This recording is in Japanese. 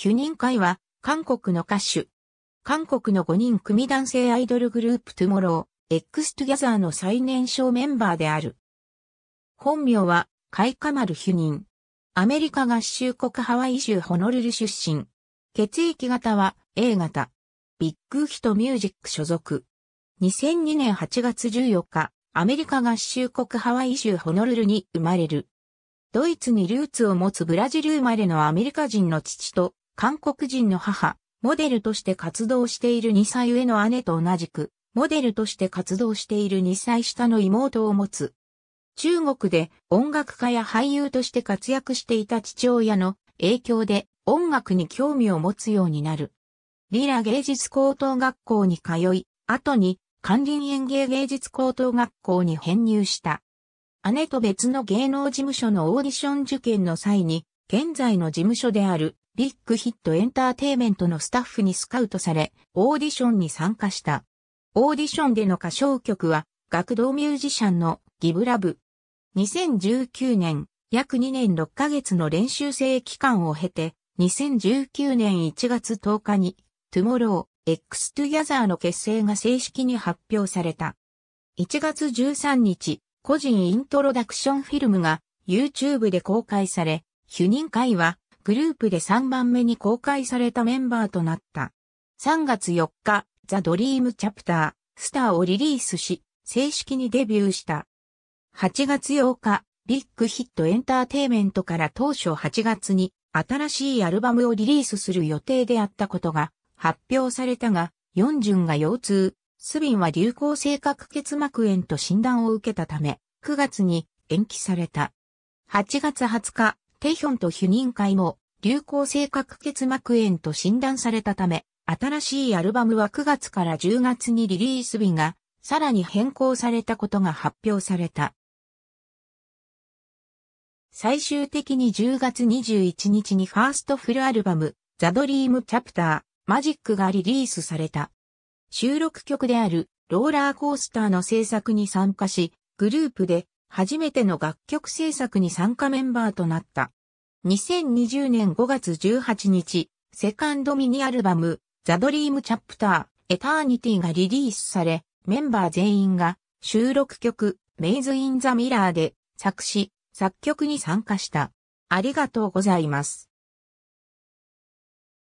ヒュニン会は、韓国の歌手。韓国の5人組男性アイドルグループトゥモロー、X トゥギャザーの最年少メンバーである。本名は、カイカマル・ヒュニン。アメリカ合衆国ハワイ州ホノルル出身。血液型は A 型。ビッグヒトミュージック所属。2002年8月14日、アメリカ合衆国ハワイ州ホノルルに生まれる。ドイツにルーツを持つブラジル生まれのアメリカ人の父と韓国人の母、モデルとして活動している2歳上の姉と同じく、モデルとして活動している2歳下の妹を持つ。中国で音楽家や俳優として活躍していた父親の影響で音楽に興味を持つようになる。リラ芸術高等学校に通い、後に関林園芸芸術高等学校に編入した。姉と別の芸能事務所のオーディション受験の際に、現在の事務所であるビッグヒットエンターテイメントのスタッフにスカウトされ、オーディションに参加した。オーディションでの歌唱曲は、学童ミュージシャンのギブラブ。2019年、約2年6ヶ月の練習生期間を経て、2019年1月10日に、トゥモロー、エクストゥギャザーの結成が正式に発表された。1月13日、個人イントロダクションフィルムが YouTube で公開され、主任会はグループで3番目に公開されたメンバーとなった。3月4日、ザ・ドリーム・チャプター、スターをリリースし、正式にデビューした。8月8日、ビッグヒットエンターテイメントから当初8月に新しいアルバムをリリースする予定であったことが発表されたが、ヨンジュンが腰痛、スビンは流行性角結膜炎と診断を受けたため、9月に延期された。8月20日、テヒョンとヒュニン会も、流行性核結膜炎と診断されたため、新しいアルバムは9月から10月にリリース日が、さらに変更されたことが発表された。最終的に10月21日にファーストフルアルバム、ザ・ドリーム・チャプター、マジックがリリースされた。収録曲である、ローラーコースターの制作に参加し、グループで初めての楽曲制作に参加メンバーとなった。2020年5月18日、セカンドミニアルバム、ザ・ドリーム・チャプター、エターニティがリリースされ、メンバー全員が収録曲、メイズ・イン・ザ・ミラーで作詞、作曲に参加した。ありがとうございます。